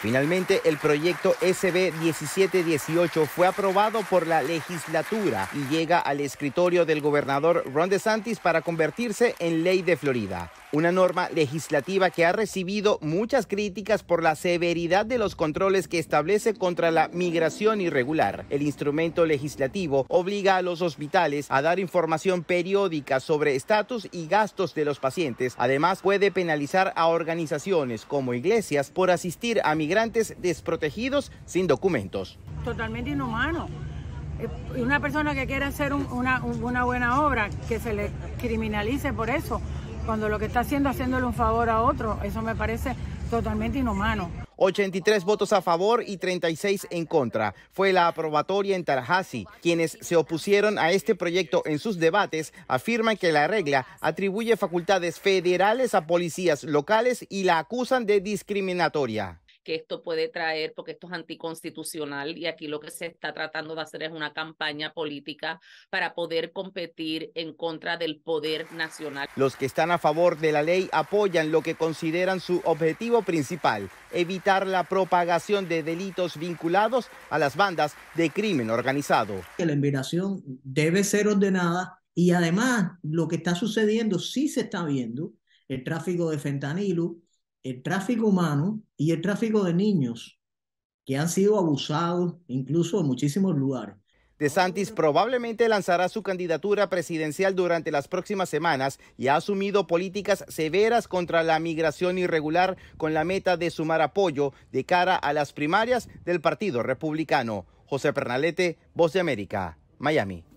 Finalmente, el proyecto SB 1718 fue aprobado por la legislatura y llega al escritorio del gobernador Ron DeSantis para convertirse en ley de Florida una norma legislativa que ha recibido muchas críticas por la severidad de los controles que establece contra la migración irregular. El instrumento legislativo obliga a los hospitales a dar información periódica sobre estatus y gastos de los pacientes. Además, puede penalizar a organizaciones como iglesias por asistir a migrantes desprotegidos sin documentos. Totalmente inhumano eh, una persona que quiere hacer una, buena obra, que se le criminalice por eso cuando lo que está haciendo es haciéndole un favor a otro, eso me parece totalmente inhumano. 83 votos a favor y 36 en contra. Fue la aprobatoria en Tallahassee. Quienes se opusieron a este proyecto en sus debates afirman que la regla atribuye facultades federales a policías locales y la acusan de discriminatoria que esto puede traer, porque esto es anticonstitucional y aquí lo que se está tratando de hacer es una campaña política para poder competir en contra del poder nacional. Los que están a favor de la ley apoyan lo que consideran su objetivo principal, evitar la propagación de delitos vinculados a las bandas de crimen organizado. la inmigración debe ser ordenada y además lo que está sucediendo sí se está viendo, el tráfico de fentanilo, el tráfico humano y el tráfico de niños que han sido abusados incluso en muchísimos lugares. De Santis probablemente lanzará su candidatura presidencial durante las próximas semanas y ha asumido políticas severas contra la migración irregular con la meta de sumar apoyo de cara a las primarias del Partido Republicano. José Pernalete, Voz de América, Miami.